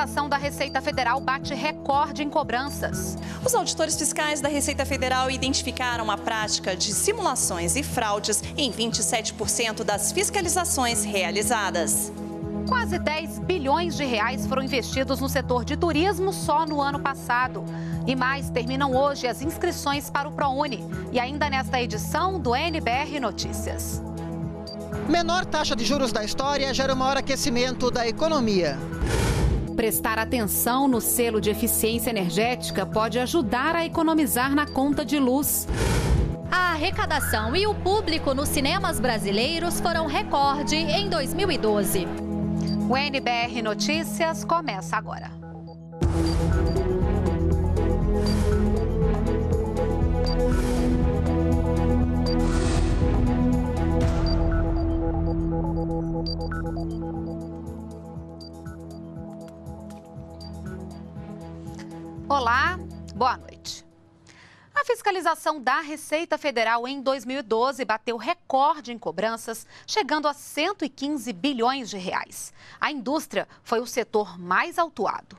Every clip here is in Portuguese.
fiscalização da Receita Federal bate recorde em cobranças. Os auditores fiscais da Receita Federal identificaram a prática de simulações e fraudes em 27% das fiscalizações realizadas. Quase 10 bilhões de reais foram investidos no setor de turismo só no ano passado. E mais, terminam hoje as inscrições para o ProUni. E ainda nesta edição do NBR Notícias. Menor taxa de juros da história gera maior aquecimento da economia. Prestar atenção no selo de eficiência energética pode ajudar a economizar na conta de luz. A arrecadação e o público nos cinemas brasileiros foram recorde em 2012. O NBR Notícias começa agora. Olá, boa noite. A fiscalização da Receita Federal em 2012 bateu recorde em cobranças, chegando a 115 bilhões de reais. A indústria foi o setor mais autuado.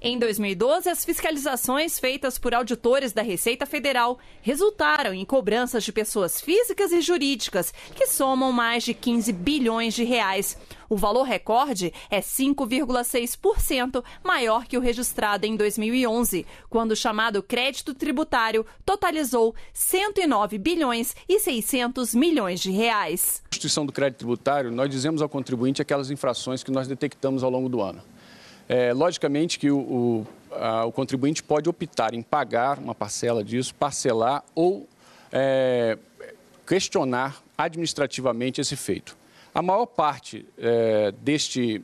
Em 2012, as fiscalizações feitas por auditores da Receita Federal resultaram em cobranças de pessoas físicas e jurídicas, que somam mais de 15 bilhões de reais. O valor recorde é 5,6% maior que o registrado em 2011, quando o chamado crédito tributário totalizou 109 bilhões e 600 milhões de reais. Na instituição do crédito tributário, nós dizemos ao contribuinte aquelas infrações que nós detectamos ao longo do ano. É, logicamente que o, o, a, o, contribuinte pode optar em pagar uma parcela disso, parcelar ou é, questionar administrativamente esse feito. A maior parte é, deste,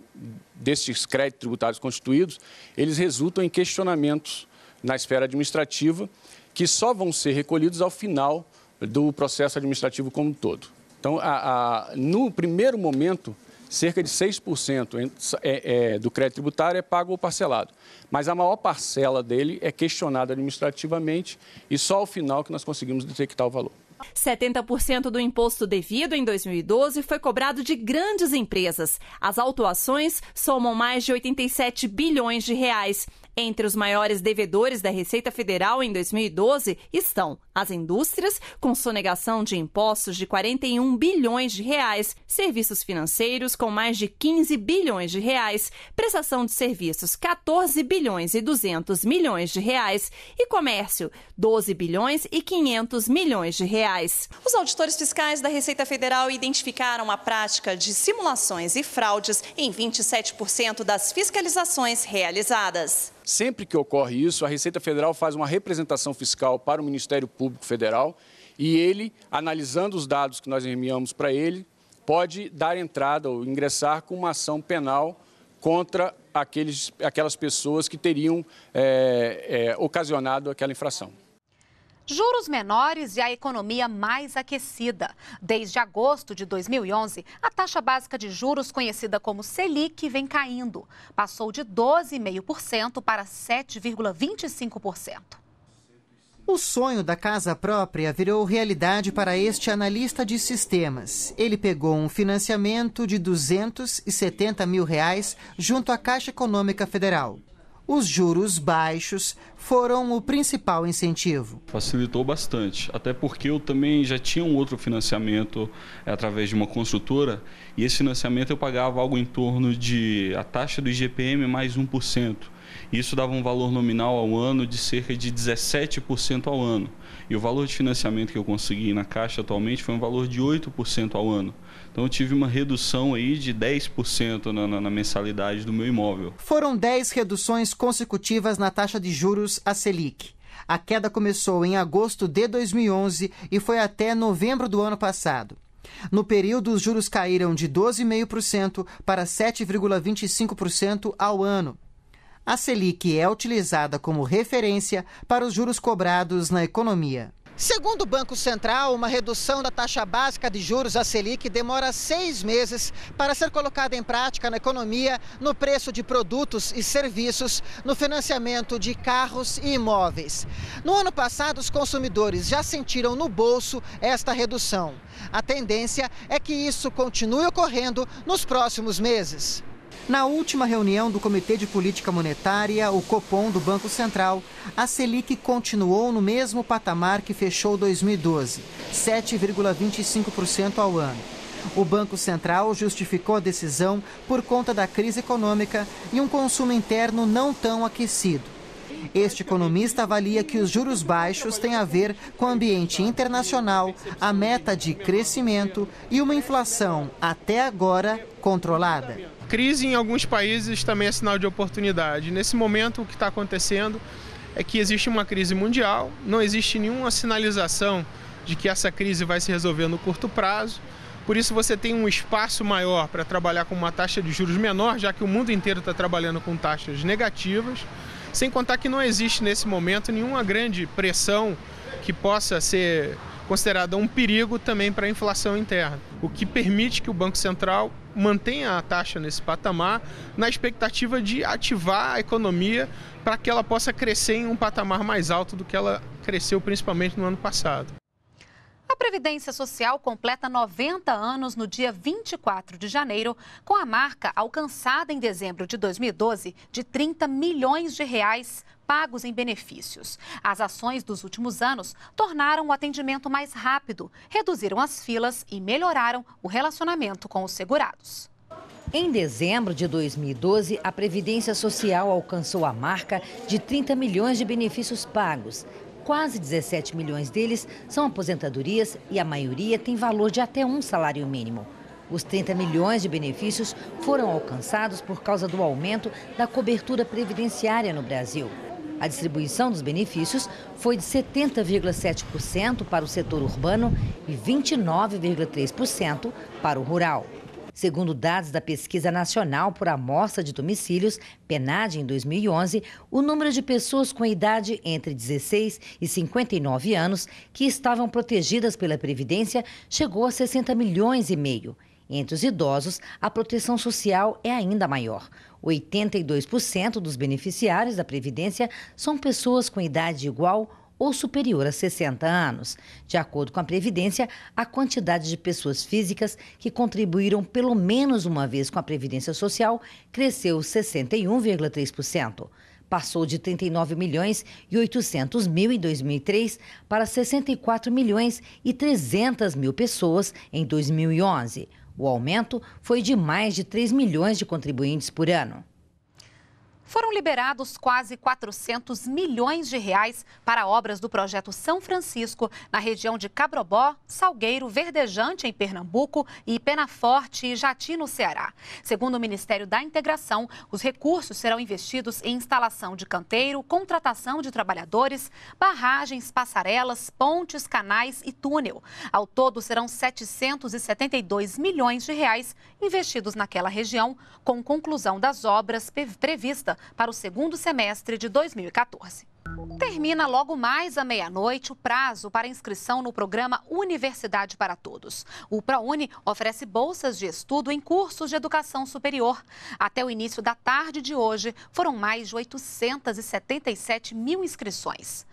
destes créditos tributários constituídos, eles resultam em questionamentos na esfera administrativa, que só vão ser recolhidos ao final do processo administrativo como um todo. Então, a, a, no primeiro momento, cerca de 6% é, é, do crédito tributário é pago ou parcelado. Mas a maior parcela dele é questionada administrativamente e só ao final que nós conseguimos detectar o valor. 70% do imposto devido em 2012 foi cobrado de grandes empresas. As autuações somam mais de 87 bilhões de reais. Entre os maiores devedores da Receita Federal em 2012 estão as indústrias, com sonegação de impostos de 41 bilhões de reais, serviços financeiros com mais de 15 bilhões de reais, prestação de serviços 14 bilhões e 200 milhões de reais e comércio 12 bilhões e 500 milhões de reais. Os auditores fiscais da Receita Federal identificaram a prática de simulações e fraudes em 27% das fiscalizações realizadas. Sempre que ocorre isso, a Receita Federal faz uma representação fiscal para o Ministério Público Federal e ele, analisando os dados que nós enviamos para ele, pode dar entrada ou ingressar com uma ação penal contra aqueles, aquelas pessoas que teriam é, é, ocasionado aquela infração. Juros menores e a economia mais aquecida. Desde agosto de 2011, a taxa básica de juros, conhecida como Selic, vem caindo. Passou de 12,5% para 7,25%. O sonho da casa própria virou realidade para este analista de sistemas. Ele pegou um financiamento de 270 mil reais junto à Caixa Econômica Federal os juros baixos foram o principal incentivo. Facilitou bastante, até porque eu também já tinha um outro financiamento eh, através de uma construtora e esse financiamento eu pagava algo em torno de a taxa do IGPM mais 1%. Isso dava um valor nominal ao ano de cerca de 17% ao ano. E o valor de financiamento que eu consegui na Caixa atualmente foi um valor de 8% ao ano. Então eu tive uma redução aí de 10% na, na, na, mensalidade do meu imóvel. Foram 10 reduções consecutivas na taxa de juros a Selic. A queda começou em agosto de 2011 e foi até novembro do ano passado. No período, os juros caíram de 12,5% para 7,25% ao ano. A Selic é utilizada como referência para os juros cobrados na economia. Segundo o Banco Central, uma redução da taxa básica de juros, a Selic, demora seis meses para ser colocada em prática na economia, no preço de produtos e serviços, no financiamento de carros e imóveis. No ano passado, os consumidores já sentiram no bolso esta redução. A tendência é que isso continue ocorrendo nos próximos meses. Na última reunião do Comitê de Política Monetária, o Copom do Banco Central, a Selic continuou no mesmo patamar que fechou 2012, 7,25% ao ano. O Banco Central justificou a decisão por conta da crise econômica e um consumo interno não tão aquecido. Este economista avalia que os juros baixos têm a ver com o ambiente internacional, a meta de crescimento e uma inflação até agora controlada. Crise em alguns países também é sinal de oportunidade. Nesse momento, o que está acontecendo é que existe uma crise mundial, não existe nenhuma sinalização de que essa crise vai se resolver no curto prazo. Por isso você tem um espaço maior para trabalhar com uma taxa de juros menor, já que o mundo inteiro está trabalhando com taxas negativas. Sem contar que não existe nesse momento nenhuma grande pressão que possa ser considerada um perigo também para a inflação interna, o que permite que o Banco Central mantenha a taxa nesse patamar na expectativa de ativar a economia para que ela possa crescer em um patamar mais alto do que ela cresceu principalmente no ano passado. A Previdência Social completa 90 anos no dia 24 de janeiro, com a marca alcançada em dezembro de 2012 de 30 milhões de reais pagos em benefícios. As ações dos últimos anos tornaram o atendimento mais rápido, reduziram as filas e melhoraram o relacionamento com os segurados. Em dezembro de 2012, a Previdência Social alcançou a marca de 30 milhões de benefícios pagos. Quase 17 milhões deles são aposentadorias e a maioria tem valor de até um salário mínimo. Os 30 milhões de benefícios foram alcançados por causa do aumento da cobertura previdenciária no Brasil. A distribuição dos benefícios foi de 70,7% para o setor urbano e 29,3% para o rural. Segundo dados da Pesquisa Nacional por Amostra de Domicílios, PENAD, em 2011, o número de pessoas com idade entre 16 e 59 anos que estavam protegidas pela Previdência chegou a 60 milhões e meio. Entre os idosos, a proteção social é ainda maior. 82% dos beneficiários da Previdência são pessoas com idade igual ou superior a 60 anos, de acordo com a Previdência, a quantidade de pessoas físicas que contribuíram pelo menos uma vez com a Previdência Social cresceu 61,3% passou de 39 milhões e 800 mil em 2003 para 64 milhões e 300 mil pessoas em 2011. O aumento foi de mais de 3 milhões de contribuintes por ano foram liberados quase 400 milhões de reais para obras do projeto São Francisco na região de Cabrobó, Salgueiro, Verdejante, em Pernambuco, e Penaforte e Jati, no Ceará. Segundo o Ministério da Integração, os recursos serão investidos em instalação de canteiro, contratação de trabalhadores, barragens, passarelas, pontes, canais e túnel. Ao todo, serão 772 milhões de reais investidos naquela região, com conclusão das obras prevista para o segundo semestre de 2014. Termina logo mais à meia-noite o prazo para inscrição no programa Universidade para Todos. O ProUni oferece bolsas de estudo em cursos de educação superior. Até o início da tarde de hoje, foram mais de 877 mil inscrições.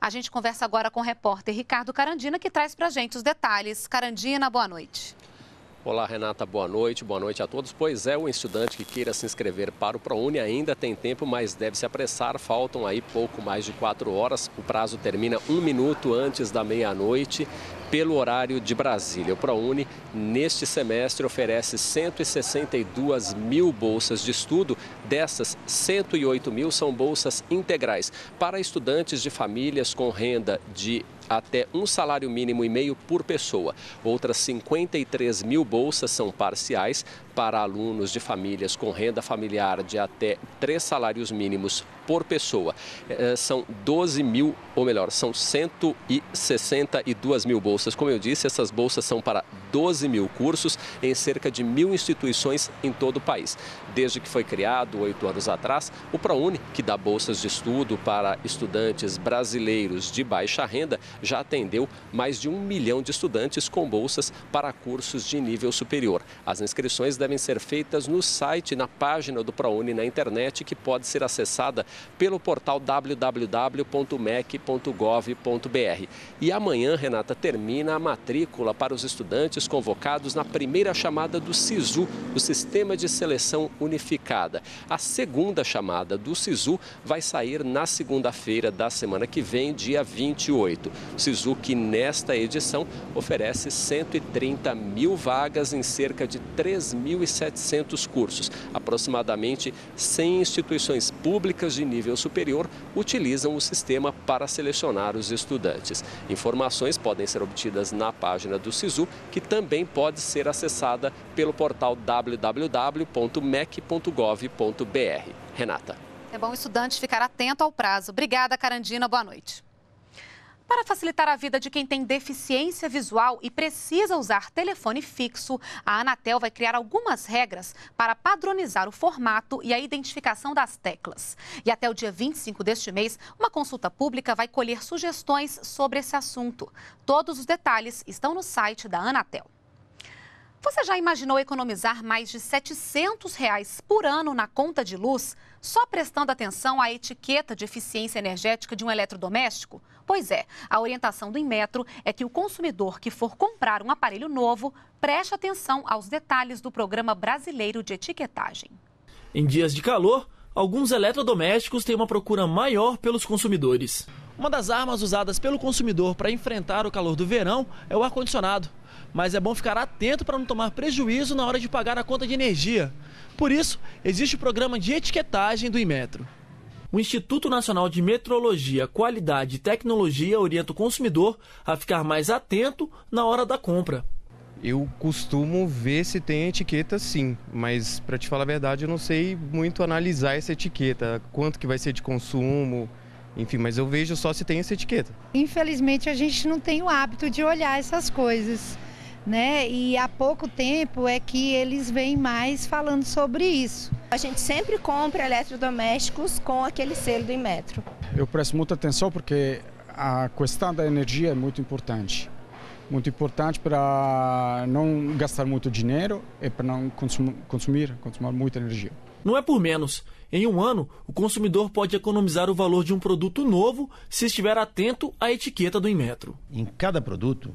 A gente conversa agora com o repórter Ricardo Carandina, que traz para a gente os detalhes. Carandina, boa noite. Olá, Renata, boa noite, boa noite a todos. Pois é, o estudante que queira se inscrever para o ProUni ainda tem tempo, mas deve se apressar. Faltam aí pouco mais de quatro horas. O prazo termina um minuto antes da meia-noite pelo horário de Brasília. O ProUni, neste semestre, oferece 162 mil bolsas de estudo Dessas, 108 mil são bolsas integrais para estudantes de famílias com renda de até um salário mínimo e meio por pessoa. Outras 53 mil bolsas são parciais para alunos de famílias com renda familiar de até três salários mínimos por pessoa. Eh, são 12 mil, ou melhor, são 162 mil bolsas. Como eu disse, essas bolsas são para 12 mil cursos em cerca de mil instituições em todo o país. Desde que foi criado, oito anos atrás, o ProUni, que dá bolsas de estudo para estudantes brasileiros de baixa renda, já atendeu mais de um milhão de estudantes com bolsas para cursos de nível superior. As inscrições devem ser feitas no site, na página do ProUni na internet, que pode ser acessada pelo portal www.mec.gov.br. E amanhã, Renata, termina a matrícula para os estudantes convocados na primeira chamada do SISU, o Sistema de Seleção Unificada. A segunda chamada do SISU vai sair na segunda-feira da semana que vem, dia 28. O SISU que nesta edição oferece 130 mil vagas em cerca de 3 mil 1.700 cursos. Aproximadamente 100 instituições públicas de nível superior utilizam o sistema para selecionar os estudantes. Informações podem ser obtidas na página do SISU, que também pode ser acessada pelo portal www.mec.gov.br. Renata. É bom o estudante ficar atento ao prazo. Obrigada, Carandina. Boa noite. Para facilitar a vida de quem tem deficiência visual e precisa usar telefone fixo, a Anatel vai criar algumas regras para padronizar o formato e a identificação das teclas. E até o dia 25 deste mês, uma consulta pública vai colher sugestões sobre esse assunto. Todos os detalhes estão no site da Anatel. Você já imaginou economizar mais de R$ 700 reais por ano na conta de luz só prestando atenção à etiqueta de eficiência energética de um eletrodoméstico? Pois é, a orientação do Inmetro é que o consumidor que for comprar um aparelho novo preste atenção aos detalhes do Programa Brasileiro de Etiquetagem. Em dias de calor, alguns eletrodomésticos têm uma procura maior pelos consumidores. Uma das armas usadas pelo consumidor para enfrentar o calor do verão é o ar-condicionado. Mas é bom ficar atento para não tomar prejuízo na hora de pagar a conta de energia. Por isso, existe o programa de etiquetagem do Inmetro. O Instituto Nacional de Metrologia, Qualidade e Tecnologia orienta o consumidor a ficar mais atento na hora da compra. Eu costumo ver se tem etiqueta sim, mas para te falar a verdade, eu não sei muito analisar essa etiqueta, quanto que vai ser de consumo, enfim, mas eu vejo só se tem essa etiqueta. Infelizmente a gente não tem o hábito de olhar essas coisas né? E há pouco tempo é que eles vêm mais falando sobre isso. A gente sempre compra eletrodomésticos com aquele selo do Inmetro. Eu presto muita atenção porque a questão da energia é muito importante. Muito importante para não gastar muito dinheiro e para não consumir, consumir, consumir muita energia. Não é por menos. Em um ano, o consumidor pode economizar o valor de um produto novo se estiver atento à etiqueta do Inmetro. Em cada produto,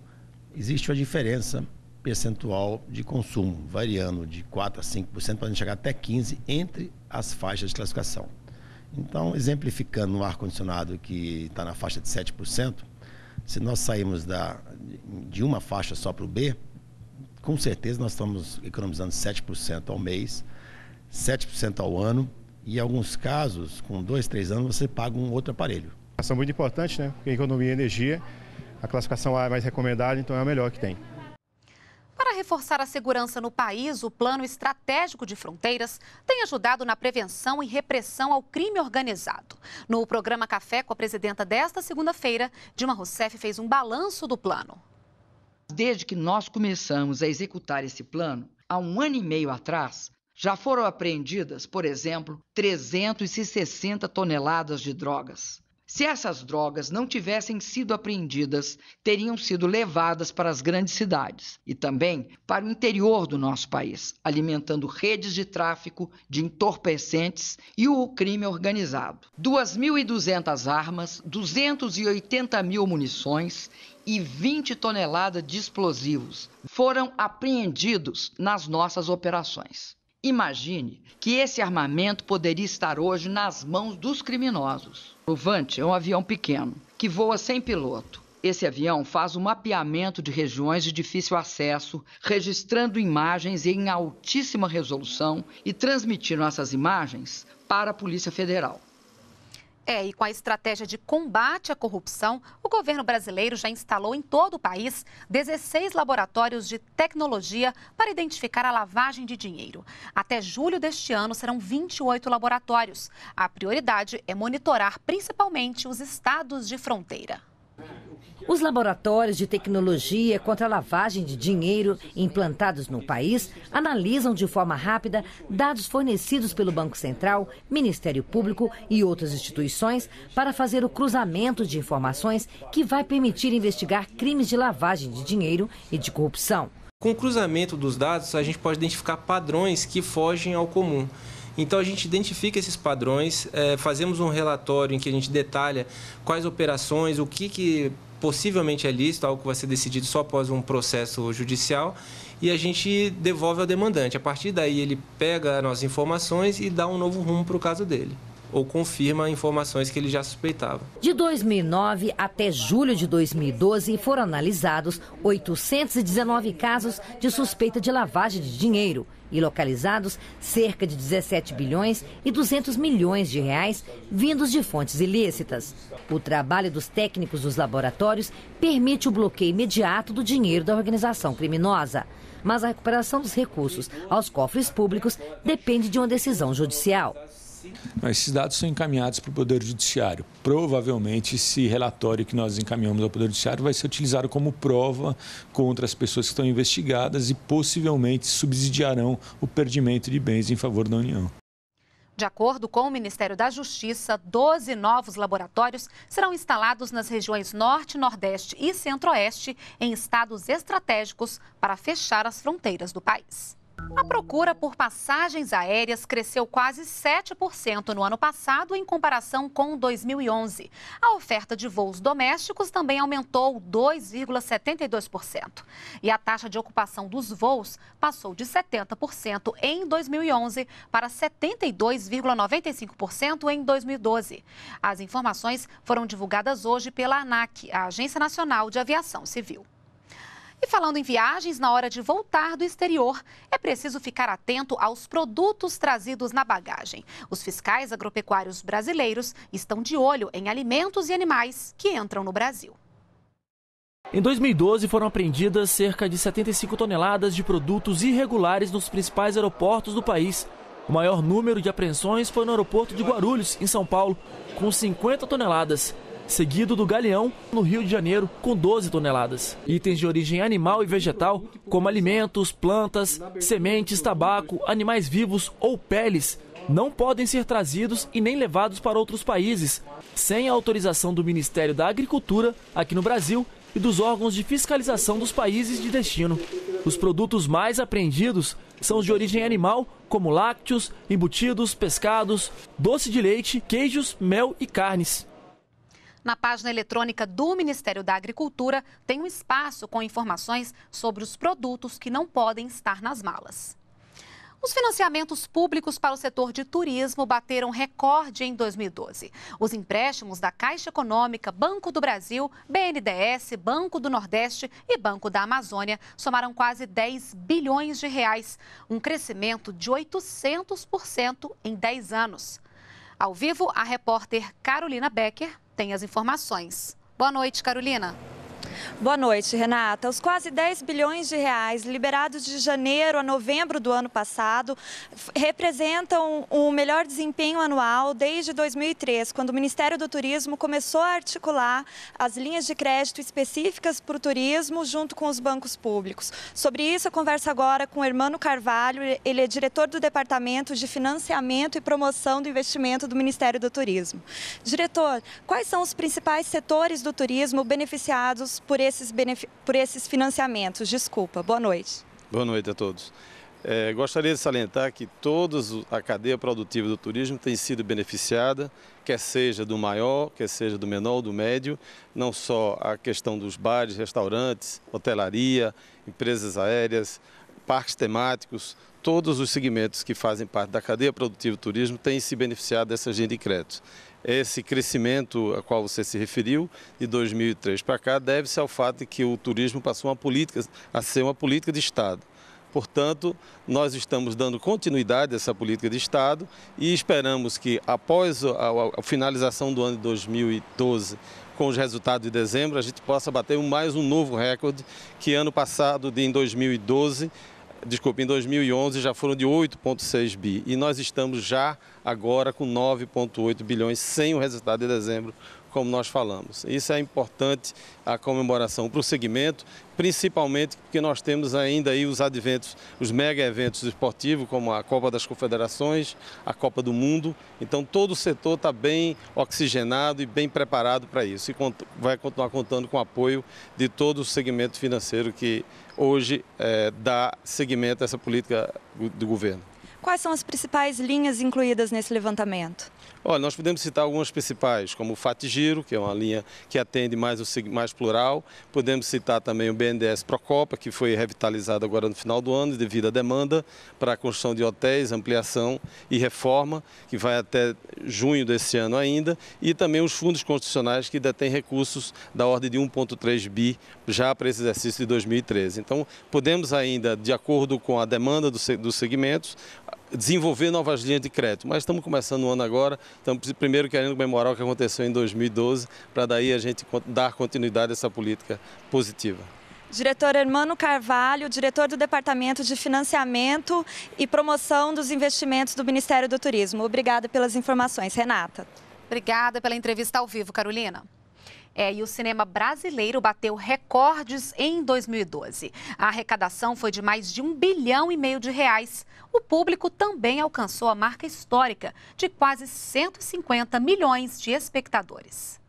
existe uma diferença percentual de consumo, variando de 4% a 5%, para chegar até 15% entre as faixas de classificação. Então, exemplificando no um ar-condicionado que está na faixa de 7%, se nós sairmos da, de uma faixa só para o B, com certeza nós estamos economizando 7% ao mês, 7% ao ano, e em alguns casos, com dois, três anos, você paga um outro aparelho. Ação muito importante, né? Porque a economia e energia a classificação A é mais recomendada, então é a melhor que tem. Para reforçar a segurança no país, o Plano Estratégico de Fronteiras tem ajudado na prevenção e repressão ao crime organizado. No programa Café com a presidenta desta segunda-feira, Dilma Rousseff fez um balanço do plano. Desde que nós começamos a executar esse plano, há um ano e meio atrás, já foram apreendidas, por exemplo, 360 toneladas de drogas, se essas drogas não tivessem sido apreendidas, teriam sido levadas para as grandes cidades e também para o interior do nosso país, alimentando redes de tráfico de entorpecentes e o crime organizado. 2.200 armas, 280 mil munições e 20 toneladas de explosivos foram apreendidos nas nossas operações. Imagine que esse armamento poderia estar hoje nas mãos dos criminosos. O Vante é um avião pequeno que voa sem piloto. Esse avião faz o mapeamento de regiões de difícil acesso, registrando imagens em altíssima resolução e transmitindo essas imagens para a Polícia Federal. É, e com a estratégia de combate à corrupção, o governo brasileiro já instalou em todo o país 16 laboratórios de tecnologia para identificar a lavagem de dinheiro. Até julho deste ano serão 28 laboratórios. A prioridade é monitorar principalmente os estados de fronteira. Os laboratórios de tecnologia contra a lavagem de dinheiro implantados no país analisam de forma rápida dados fornecidos pelo Banco Central, Ministério Público e outras instituições para fazer o cruzamento de informações que vai permitir investigar crimes de lavagem de dinheiro e de corrupção. Com o cruzamento dos dados, a gente pode identificar padrões que fogem ao comum. Então a gente identifica esses padrões, eh, fazemos um relatório em que a gente detalha quais operações, o que, que possivelmente é lícito, algo que vai ser decidido só após um processo judicial, e a gente devolve ao demandante. A partir daí, ele pega as nossas informações e dá um novo rumo para o caso dele ou confirma informações que ele já suspeitava. De 2009 até julho de 2012 foram analisados 819 casos de suspeita de lavagem de dinheiro e localizados cerca de 17 bilhões e 200 milhões de reais vindos de fontes ilícitas. O trabalho dos técnicos dos laboratórios permite o bloqueio imediato do dinheiro da organização criminosa, mas a recuperação dos recursos aos cofres públicos depende de uma decisão judicial. Mas Não, esses dados são encaminhados para o Poder Judiciário. Provavelmente, esse relatório que nós encaminhamos ao Poder Judiciário vai ser utilizado como prova contra as pessoas que estão investigadas e possivelmente subsidiarão o perdimento de bens em favor da União. De acordo com o Ministério da Justiça, 12 novos laboratórios serão instalados nas regiões Norte, Nordeste e Centro-Oeste, em estados estratégicos, para fechar as fronteiras do país. A procura por passagens aéreas cresceu quase 7% no ano passado em comparação com 2011. A oferta de voos domésticos também aumentou 2,72%. E a taxa de ocupação dos voos passou de 70% em 2011 para 72,95% em 2012. As informações foram divulgadas hoje pela ANAC, a Agência Nacional de Aviação Civil. E falando em viagens, na hora de voltar do exterior, é preciso ficar atento aos produtos trazidos na bagagem. Os fiscais agropecuários brasileiros estão de olho em alimentos e animais que entram no Brasil. Em 2012, foram apreendidas cerca de 75 toneladas de produtos irregulares nos principais aeroportos do país. O maior número de apreensões foi no aeroporto de Guarulhos, em São Paulo, com 50 toneladas seguido do Galeão, no Rio de Janeiro, com 12 toneladas. Itens de origem animal e vegetal, como alimentos, plantas, sementes, tabaco, animais vivos ou peles, não podem ser trazidos e nem levados para outros países, sem a autorização do Ministério da Agricultura aqui no Brasil e dos órgãos de fiscalização dos países de destino. Os produtos mais apreendidos são os de origem animal, como lácteos, embutidos, pescados, doce de leite, queijos, mel e carnes. Na página eletrônica do Ministério da Agricultura tem um espaço com informações sobre os produtos que não podem estar nas malas. Os financiamentos públicos para o setor de turismo bateram recorde em 2012. Os empréstimos da Caixa Econômica, Banco do Brasil, BNDES, Banco do Nordeste e Banco da Amazônia somaram quase 10 bilhões de reais, um crescimento de 800% em 10 anos. Ao vivo, a repórter Carolina Becker tem as informações. Boa noite, Carolina. Boa noite, Renata. Os quase 10 bilhões de reais liberados de janeiro a novembro do ano passado representam o melhor desempenho anual desde 2003, quando o Ministério do Turismo começou a articular as linhas de crédito específicas para o turismo junto com os bancos públicos. Sobre isso, eu converso agora com o Hermano Carvalho, ele é diretor do Departamento de Financiamento e Promoção do Investimento do Ministério do Turismo. Diretor, quais são os principais setores do turismo beneficiados por esses, por esses financiamentos. Desculpa. Boa noite. Boa noite a todos. É, gostaria de salientar que toda a cadeia produtiva do turismo tem sido beneficiada, quer seja do maior, quer seja do menor, do médio, não só a questão dos bares, restaurantes, hotelaria, empresas aéreas, parques temáticos, todos os segmentos que fazem parte da cadeia produtiva do turismo têm se beneficiado dessa agenda de créditos. Esse crescimento a qual você se referiu, de 2003 para cá, deve-se ao fato de que o turismo passou uma política, a ser uma política de Estado. Portanto, nós estamos dando continuidade a essa política de Estado e esperamos que, após a finalização do ano de 2012, com os resultados de dezembro, a gente possa bater mais um novo recorde que ano passado, em 2012, desculpe, em 2011 já foram de 8,6 bi e nós estamos já agora com 9,8 bilhões sem o resultado de dezembro, como nós falamos. Isso é importante a comemoração para o segmento, principalmente porque nós temos ainda aí os adventos, os mega eventos esportivos, como a Copa das Confederações, a Copa do Mundo. Então todo o setor está bem oxigenado e bem preparado para isso e vai continuar contando com o apoio de todo o segmento financeiro que hoje é, dá seguimento a essa política do governo. Quais são as principais linhas incluídas nesse levantamento? Olha, nós podemos citar algumas principais, como o Fatigiro, que é uma linha que atende mais o mais plural. Podemos citar também o BNDES Procopa, que foi revitalizado agora no final do ano devido à demanda para a construção de hotéis, ampliação e reforma, que vai até junho desse ano ainda. E também os fundos constitucionais que detêm recursos da ordem de 1,3 bi já para esse exercício de 2013. Então, podemos ainda, de acordo com a demanda dos segmentos, desenvolver novas linhas de crédito. Mas estamos começando o ano agora, estamos primeiro querendo comemorar o que aconteceu em 2012, para daí a gente dar continuidade a essa política positiva. Diretor Hermano Carvalho, diretor do Departamento de Financiamento e Promoção dos Investimentos do Ministério do Turismo. Obrigada pelas informações, Renata. Obrigada pela entrevista ao vivo, Carolina. É, e o cinema brasileiro bateu recordes em 2012. A arrecadação foi de mais de um bilhão e meio de reais. O público também alcançou a marca histórica de quase 150 milhões de espectadores.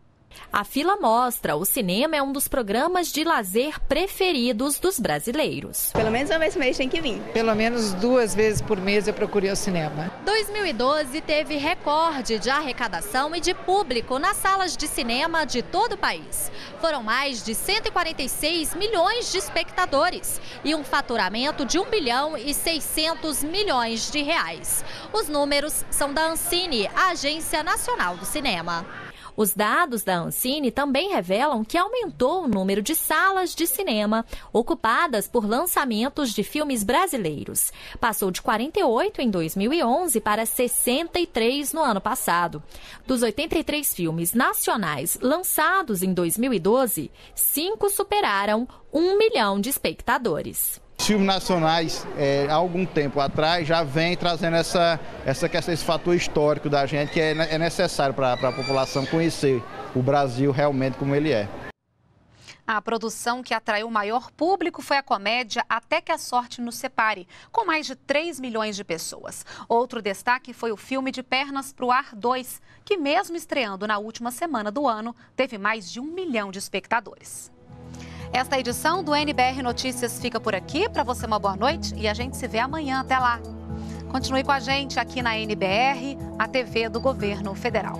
A fila mostra, o cinema é um dos programas de lazer preferidos dos brasileiros. Pelo menos uma vez por mês tem que vir. Pelo menos duas vezes por mês eu procurei o cinema. 2012 teve recorde de arrecadação e de público nas salas de cinema de todo o país. Foram mais de 146 milhões de espectadores e um faturamento de 1 bilhão e 600 milhões de reais. Os números são da Ancine, a Agência Nacional do Cinema. Os dados da Ancine também revelam que aumentou o número de salas de cinema ocupadas por lançamentos de filmes brasileiros. Passou de 48 em 2011 para 63 no ano passado. Dos 83 filmes nacionais lançados em 2012, cinco superaram um milhão de espectadores filmes nacionais, é, há algum tempo atrás, já vem trazendo essa, essa questão, esse fator histórico da gente que é, é necessário para a população conhecer o Brasil realmente como ele é. A produção que atraiu o maior público foi a comédia Até que a Sorte nos Separe, com mais de 3 milhões de pessoas. Outro destaque foi o filme De Pernas para o Ar 2, que, mesmo estreando na última semana do ano, teve mais de um milhão de espectadores. Esta edição do NBR Notícias fica por aqui. Para você, uma boa noite e a gente se vê amanhã. Até lá. Continue com a gente aqui na NBR, a TV do Governo Federal.